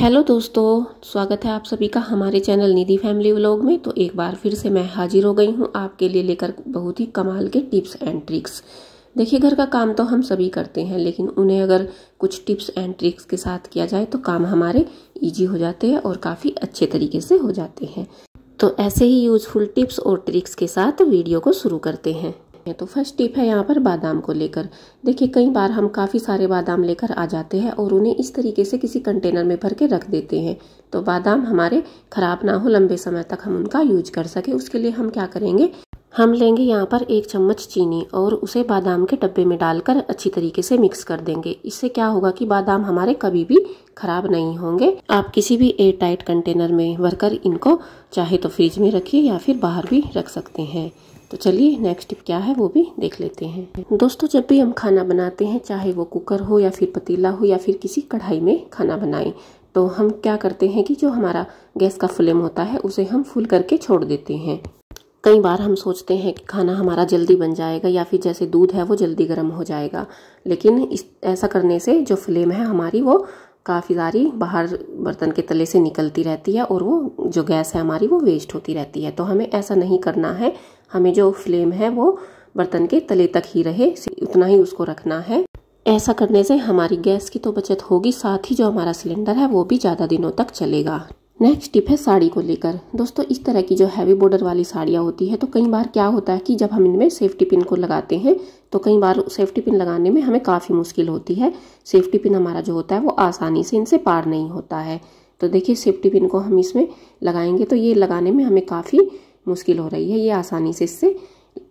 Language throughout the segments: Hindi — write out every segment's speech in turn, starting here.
हेलो दोस्तों स्वागत है आप सभी का हमारे चैनल निधि फैमिली व्लॉग में तो एक बार फिर से मैं हाजिर हो गई हूँ आपके लिए लेकर बहुत ही कमाल के टिप्स एंड ट्रिक्स देखिए घर का काम तो हम सभी करते हैं लेकिन उन्हें अगर कुछ टिप्स एंड ट्रिक्स के साथ किया जाए तो काम हमारे ईजी हो जाते हैं और काफ़ी अच्छे तरीके से हो जाते हैं तो ऐसे ही यूजफुल टिप्स और ट्रिक्स के साथ वीडियो को शुरू करते हैं हैं तो फर्स्ट टिप है यहाँ पर बादाम को लेकर देखिए कई बार हम काफ़ी सारे बादाम लेकर आ जाते हैं और उन्हें इस तरीके से किसी कंटेनर में भर के रख देते हैं तो बादाम हमारे ख़राब ना हो लंबे समय तक हम उनका यूज कर सकें उसके लिए हम क्या करेंगे हम लेंगे यहाँ पर एक चम्मच चीनी और उसे बादाम के डब्बे में डालकर अच्छी तरीके से मिक्स कर देंगे इससे क्या होगा कि बादाम हमारे कभी भी खराब नहीं होंगे आप किसी भी एयर टाइट कंटेनर में भरकर इनको चाहे तो फ्रिज में रखिए या फिर बाहर भी रख सकते हैं तो चलिए नेक्स्ट टिप क्या है वो भी देख लेते हैं दोस्तों जब भी हम खाना बनाते हैं चाहे वो कुकर हो या फिर पतीला हो या फिर किसी कढ़ाई में खाना बनाएं तो हम क्या करते हैं कि जो हमारा गैस का फ्लेम होता है उसे हम फुल करके छोड़ देते हैं कई बार हम सोचते हैं कि खाना हमारा जल्दी बन जाएगा या फिर जैसे दूध है वो जल्दी गर्म हो जाएगा लेकिन इस ऐसा करने से जो फ्लेम है हमारी वो काफ़ी सारी बाहर बर्तन के तले से निकलती रहती है और वो जो गैस है हमारी वो वेस्ट होती रहती है तो हमें ऐसा नहीं करना है हमें जो फ्लेम है वो बर्तन के तले तक ही रहे उतना ही उसको रखना है ऐसा करने से हमारी गैस की तो बचत होगी साथ ही जो हमारा सिलेंडर है वो भी ज़्यादा दिनों तक चलेगा नेक्स्ट टिप है साड़ी को लेकर दोस्तों इस तरह की जो हैवी बॉर्डर वाली साड़ियाँ होती है तो कई बार क्या होता है कि जब हम इनमें सेफ्टी पिन को लगाते हैं तो कई बार सेफ्टी पिन लगाने में हमें काफ़ी मुश्किल होती है सेफ्टी पिन हमारा जो होता है वो आसानी से इनसे पार नहीं होता है तो देखिए सेफ्टी पिन को हम इसमें लगाएंगे तो ये लगाने में हमें काफ़ी मुश्किल हो रही है ये आसानी से इससे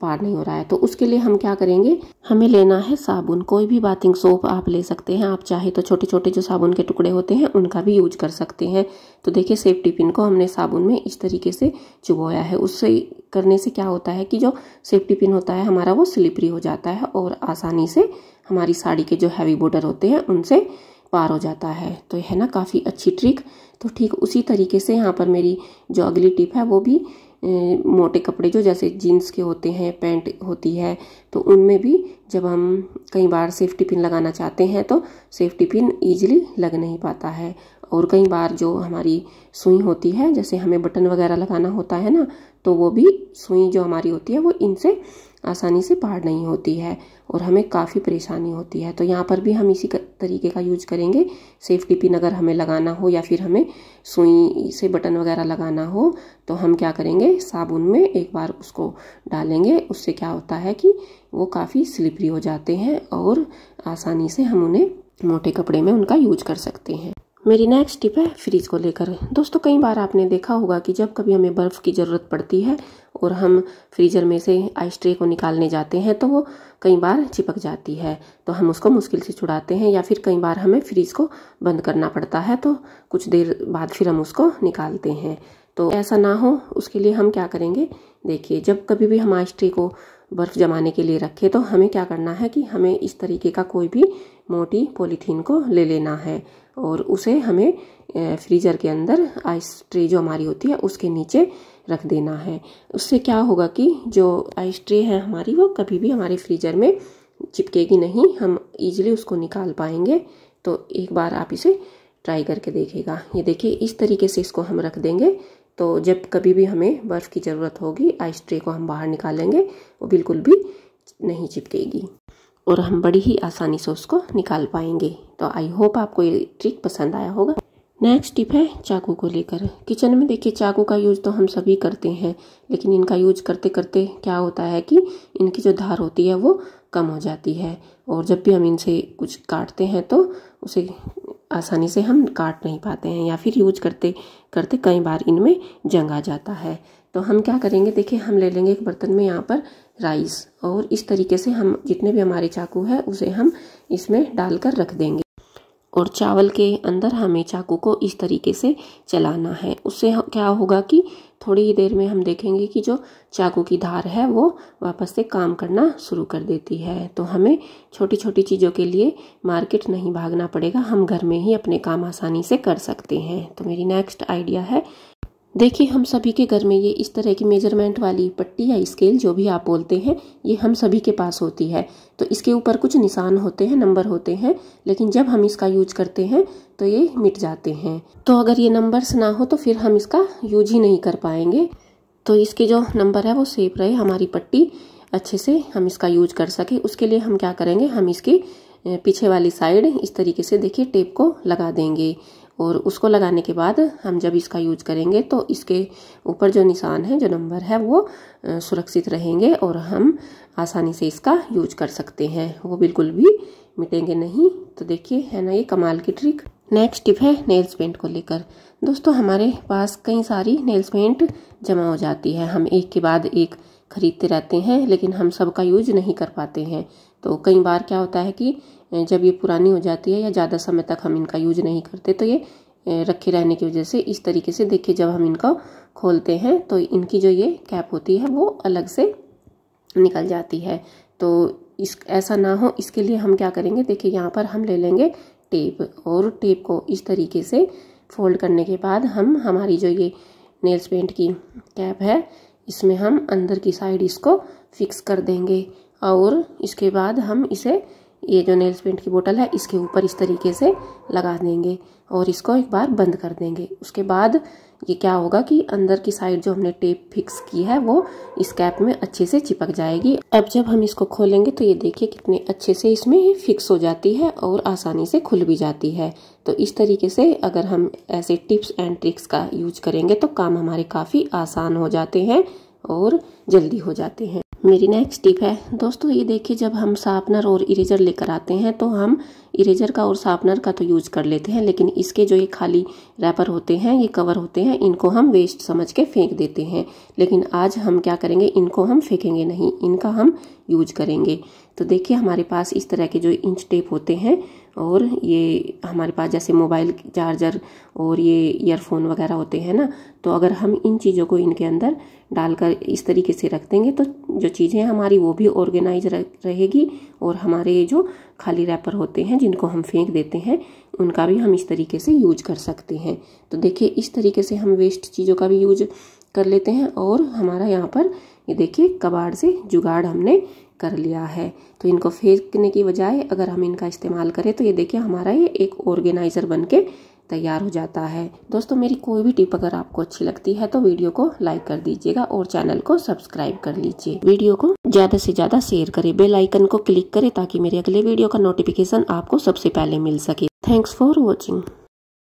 पार नहीं हो रहा है तो उसके लिए हम क्या करेंगे हमें लेना है साबुन कोई भी बाथिंग सोप आप ले सकते हैं आप चाहे तो छोटे छोटे जो साबुन के टुकड़े होते हैं उनका भी यूज कर सकते हैं तो देखिए सेफ्टी पिन को हमने साबुन में इस तरीके से चुबोया है उससे करने से क्या होता है कि जो सेफ्टी पिन होता है हमारा वो स्लिपरी हो जाता है और आसानी से हमारी साड़ी के जो हैवी बॉर्डर होते हैं उनसे पार हो जाता है तो यह ना काफ़ी अच्छी ट्रिक तो ठीक उसी तरीके से यहाँ पर मेरी जो अगली टिप है वो भी मोटे कपड़े जो जैसे जीन्स के होते हैं पैंट होती है तो उनमें भी जब हम कई बार सेफ्टी पिन लगाना चाहते हैं तो सेफ्टी पिन ईजिली लग नहीं पाता है और कई बार जो हमारी सुई होती है जैसे हमें बटन वगैरह लगाना होता है ना तो वो भी सुई जो हमारी होती है वो इनसे आसानी से पार नहीं होती है और हमें काफ़ी परेशानी होती है तो यहाँ पर भी हम इसी तरीके का यूज करेंगे सेफ्टी पिन अगर हमें लगाना हो या फिर हमें सुई से बटन वगैरह लगाना हो तो हम क्या करेंगे साबुन में एक बार उसको डालेंगे उससे क्या होता है कि वो काफ़ी स्लिपरी हो जाते हैं और आसानी से हम उन्हें मोटे कपड़े में उनका यूज कर सकते हैं मेरी नेक्स्ट टिप है फ्रीज को लेकर दोस्तों कई बार आपने देखा होगा कि जब कभी हमें बर्फ़ की ज़रूरत पड़ती है और हम फ्रीज़र में से आइस ट्रे को निकालने जाते हैं तो वो कई बार चिपक जाती है तो हम उसको मुश्किल से छुड़ाते हैं या फिर कई बार हमें फ्रीज़ को बंद करना पड़ता है तो कुछ देर बाद फिर हम उसको निकालते हैं तो ऐसा ना हो उसके लिए हम क्या करेंगे देखिए जब कभी भी हम आइस ट्रे को बर्फ़ जमाने के लिए रखे तो हमें क्या करना है कि हमें इस तरीके का कोई भी मोटी पॉलीथीन को ले लेना है और उसे हमें फ्रीजर के अंदर आइस ट्रे जो हमारी होती है उसके नीचे रख देना है उससे क्या होगा कि जो आइस ट्रे है हमारी वो कभी भी हमारे फ्रीजर में चिपकेगी नहीं हम इजीली उसको निकाल पाएंगे तो एक बार आप इसे ट्राई करके देखेगा ये देखिए इस तरीके से इसको हम रख देंगे तो जब कभी भी हमें बर्फ़ की ज़रूरत होगी आइस ट्रे को हम बाहर निकालेंगे वो बिल्कुल भी नहीं चिपकेगी और हम बड़ी ही आसानी से उसको निकाल पाएंगे तो आई होप आपको ये ट्रिक पसंद आया होगा नेक्स्ट टिप है चाकू को लेकर किचन में देखिए चाकू का यूज़ तो हम सभी करते हैं लेकिन इनका यूज करते करते क्या होता है कि इनकी जो धार होती है वो कम हो जाती है और जब भी हम इनसे कुछ काटते हैं तो उसे आसानी से हम काट नहीं पाते हैं या फिर यूज करते करते कई बार इनमें जंग आ जाता है तो हम क्या करेंगे देखिए हम ले लेंगे एक बर्तन में यहाँ पर राइस और इस तरीके से हम जितने भी हमारे चाकू है उसे हम इसमें डालकर रख देंगे और चावल के अंदर हमें चाकू को इस तरीके से चलाना है उससे क्या होगा कि थोड़ी ही देर में हम देखेंगे कि जो चाकू की धार है वो वापस से काम करना शुरू कर देती है तो हमें छोटी छोटी चीज़ों के लिए मार्केट नहीं भागना पड़ेगा हम घर में ही अपने काम आसानी से कर सकते हैं तो मेरी नेक्स्ट आइडिया है देखिए हम सभी के घर में ये इस तरह की मेजरमेंट वाली पट्टी या स्केल जो भी आप बोलते हैं ये हम सभी के पास होती है तो इसके ऊपर कुछ निशान होते हैं नंबर होते हैं लेकिन जब हम इसका यूज करते हैं तो ये मिट जाते हैं तो अगर ये नंबर्स ना हो तो फिर हम इसका यूज ही नहीं कर पाएंगे तो इसके जो नंबर है वो सेफ रहे हमारी पट्टी अच्छे से हम इसका यूज कर सके उसके लिए हम क्या करेंगे हम इसकी पीछे वाली साइड इस तरीके से देखिए टेप को लगा देंगे और उसको लगाने के बाद हम जब इसका यूज करेंगे तो इसके ऊपर जो निशान है जो नंबर है वो सुरक्षित रहेंगे और हम आसानी से इसका यूज कर सकते हैं वो बिल्कुल भी मिटेंगे नहीं तो देखिए है ना ये कमाल की ट्रिक नेक्स्ट टिप है नेल्स पेंट को लेकर दोस्तों हमारे पास कई सारी नेल्स पेंट जमा हो जाती है हम एक के बाद एक खरीदते रहते हैं लेकिन हम सबका यूज नहीं कर पाते हैं तो कई बार क्या होता है कि जब ये पुरानी हो जाती है या ज़्यादा समय तक हम इनका यूज नहीं करते तो ये रखे रहने की वजह से इस तरीके से देखिए जब हम इनका खोलते हैं तो इनकी जो ये कैप होती है वो अलग से निकल जाती है तो इस ऐसा ना हो इसके लिए हम क्या करेंगे देखिए यहाँ पर हम ले लेंगे टेप और टेप को इस तरीके से फोल्ड करने के बाद हम हमारी जो ये नेल्स पेंट की कैप है इसमें हम अंदर की साइड इसको फिक्स कर देंगे और इसके बाद हम इसे ये जो नेल्स पेंट की बोतल है इसके ऊपर इस तरीके से लगा देंगे और इसको एक बार बंद कर देंगे उसके बाद ये क्या होगा कि अंदर की साइड जो हमने टेप फिक्स की है वो इस कैप में अच्छे से चिपक जाएगी अब जब हम इसको खोलेंगे तो ये देखिए कितने अच्छे से इसमें फिक्स हो जाती है और आसानी से खुल भी जाती है तो इस तरीके से अगर हम ऐसे टिप्स एंड ट्रिक्स का यूज करेंगे तो काम हमारे काफ़ी आसान हो जाते हैं और जल्दी हो जाते हैं मेरी नेक्स्ट टिप है दोस्तों ये देखिए जब हम शार्पनर और इरेजर लेकर आते हैं तो हम इरेजर का और शार्पनर का तो यूज़ कर लेते हैं लेकिन इसके जो ये खाली रैपर होते हैं ये कवर होते हैं इनको हम वेस्ट समझ के फेंक देते हैं लेकिन आज हम क्या करेंगे इनको हम फेंकेंगे नहीं इनका हम यूज करेंगे तो देखिए हमारे पास इस तरह के जो इंच टेप होते हैं और ये हमारे पास जैसे मोबाइल चार्जर और ये ईयरफोन वगैरह होते हैं ना तो अगर हम इन चीज़ों को इनके अंदर डालकर इस तरीके से रख देंगे तो जो चीज़ें हमारी वो भी ऑर्गेनाइज रहेगी और हमारे जो खाली रैपर होते हैं जिनको हम फेंक देते हैं उनका भी हम इस तरीके से यूज कर सकते हैं तो देखिए इस तरीके से हम वेस्ट चीज़ों का भी यूज कर लेते हैं और हमारा यहाँ पर ये देखिए कबाड़ से जुगाड़ हमने कर लिया है तो इनको फेंकने की बजाय अगर हम इनका इस्तेमाल करें तो ये देखिए हमारा ये एक ऑर्गेनाइज़र बन के तैयार हो जाता है दोस्तों मेरी कोई भी टिप अगर आपको अच्छी लगती है तो वीडियो को लाइक कर दीजिएगा और चैनल को सब्सक्राइब कर लीजिए वीडियो को ज़्यादा से ज़्यादा शेयर करें बेल आइकन को क्लिक करें ताकि मेरे अगले वीडियो का नोटिफिकेशन आपको सबसे पहले मिल सके थैंक्स फॉर वॉचिंग